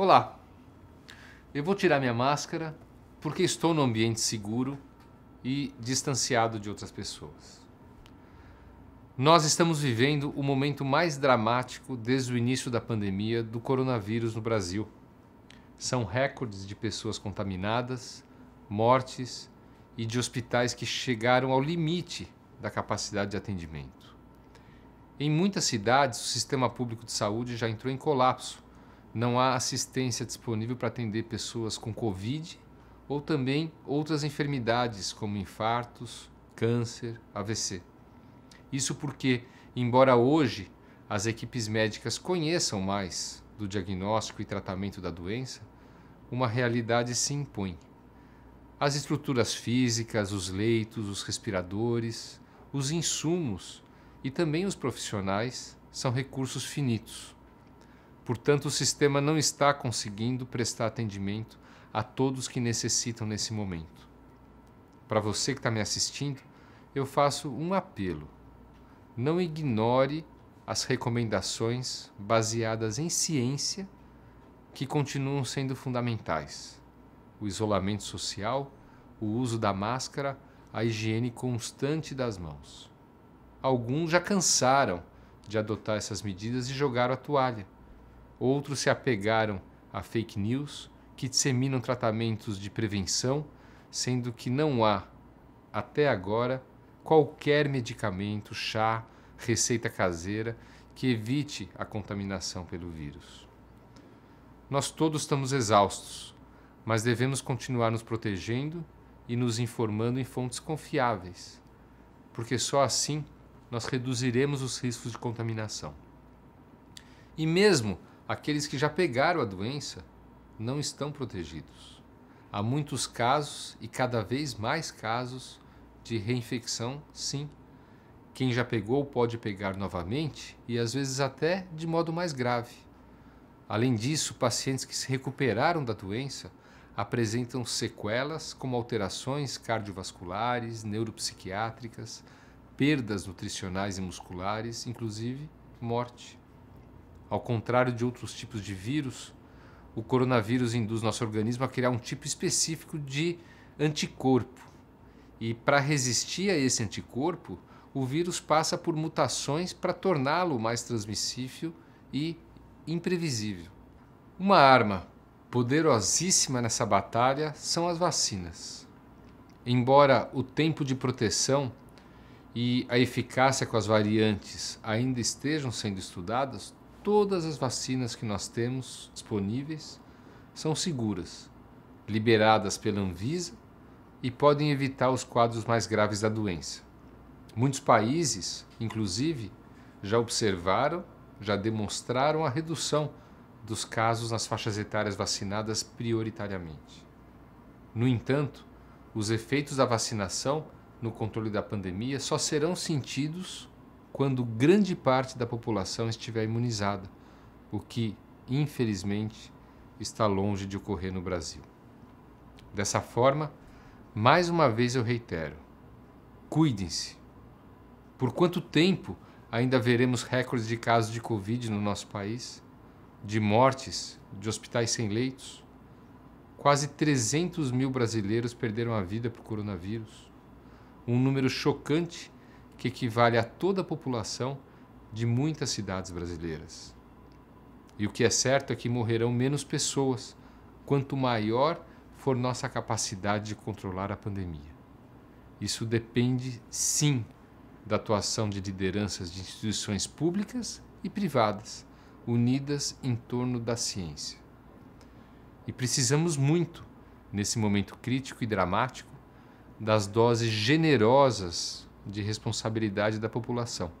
Olá, eu vou tirar minha máscara porque estou num ambiente seguro e distanciado de outras pessoas. Nós estamos vivendo o momento mais dramático desde o início da pandemia do coronavírus no Brasil. São recordes de pessoas contaminadas, mortes e de hospitais que chegaram ao limite da capacidade de atendimento. Em muitas cidades, o sistema público de saúde já entrou em colapso não há assistência disponível para atender pessoas com Covid ou também outras enfermidades como infartos, câncer, AVC. Isso porque, embora hoje as equipes médicas conheçam mais do diagnóstico e tratamento da doença, uma realidade se impõe. As estruturas físicas, os leitos, os respiradores, os insumos e também os profissionais são recursos finitos. Portanto, o sistema não está conseguindo prestar atendimento a todos que necessitam nesse momento. Para você que está me assistindo, eu faço um apelo. Não ignore as recomendações baseadas em ciência que continuam sendo fundamentais: o isolamento social, o uso da máscara, a higiene constante das mãos. Alguns já cansaram de adotar essas medidas e jogaram a toalha Outros se apegaram a fake news que disseminam tratamentos de prevenção, sendo que não há, até agora, qualquer medicamento, chá, receita caseira que evite a contaminação pelo vírus. Nós todos estamos exaustos, mas devemos continuar nos protegendo e nos informando em fontes confiáveis, porque só assim nós reduziremos os riscos de contaminação. E mesmo aqueles que já pegaram a doença não estão protegidos. Há muitos casos e cada vez mais casos de reinfecção, sim. Quem já pegou pode pegar novamente e às vezes até de modo mais grave. Além disso, pacientes que se recuperaram da doença apresentam sequelas como alterações cardiovasculares, neuropsiquiátricas, perdas nutricionais e musculares, inclusive morte. Ao contrário de outros tipos de vírus, o coronavírus induz nosso organismo a criar um tipo específico de anticorpo. E para resistir a esse anticorpo, o vírus passa por mutações para torná-lo mais transmissível e imprevisível. Uma arma poderosíssima nessa batalha são as vacinas. Embora o tempo de proteção e a eficácia com as variantes ainda estejam sendo estudadas, todas as vacinas que nós temos disponíveis são seguras, liberadas pela Anvisa e podem evitar os quadros mais graves da doença. Muitos países, inclusive, já observaram, já demonstraram a redução dos casos nas faixas etárias vacinadas prioritariamente. No entanto, os efeitos da vacinação no controle da pandemia só serão sentidos quando grande parte da população estiver imunizada, o que, infelizmente, está longe de ocorrer no Brasil. Dessa forma, mais uma vez eu reitero: cuidem-se. Por quanto tempo ainda veremos recordes de casos de Covid no nosso país? De mortes, de hospitais sem leitos? Quase 300 mil brasileiros perderam a vida por coronavírus. Um número chocante que equivale a toda a população de muitas cidades brasileiras. E o que é certo é que morrerão menos pessoas quanto maior for nossa capacidade de controlar a pandemia. Isso depende, sim, da atuação de lideranças de instituições públicas e privadas, unidas em torno da ciência. E precisamos muito, nesse momento crítico e dramático, das doses generosas de responsabilidade da população,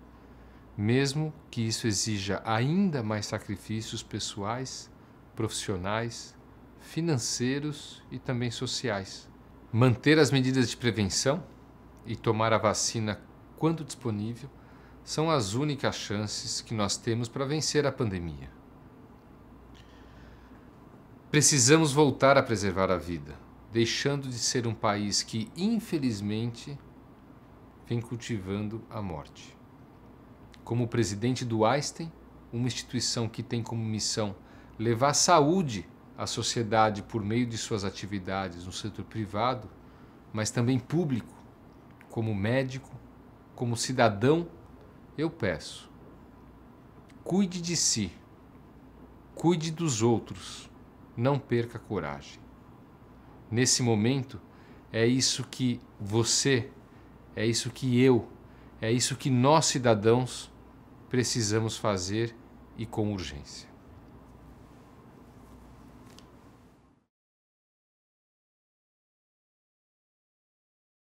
mesmo que isso exija ainda mais sacrifícios pessoais, profissionais, financeiros e também sociais. Manter as medidas de prevenção e tomar a vacina quando disponível são as únicas chances que nós temos para vencer a pandemia. Precisamos voltar a preservar a vida, deixando de ser um país que, infelizmente, vem cultivando a morte. Como presidente do Einstein, uma instituição que tem como missão levar saúde à sociedade por meio de suas atividades no setor privado, mas também público, como médico, como cidadão, eu peço: cuide de si, cuide dos outros, não perca coragem. Nesse momento, é isso que você é isso que eu, é isso que nós cidadãos precisamos fazer e com urgência.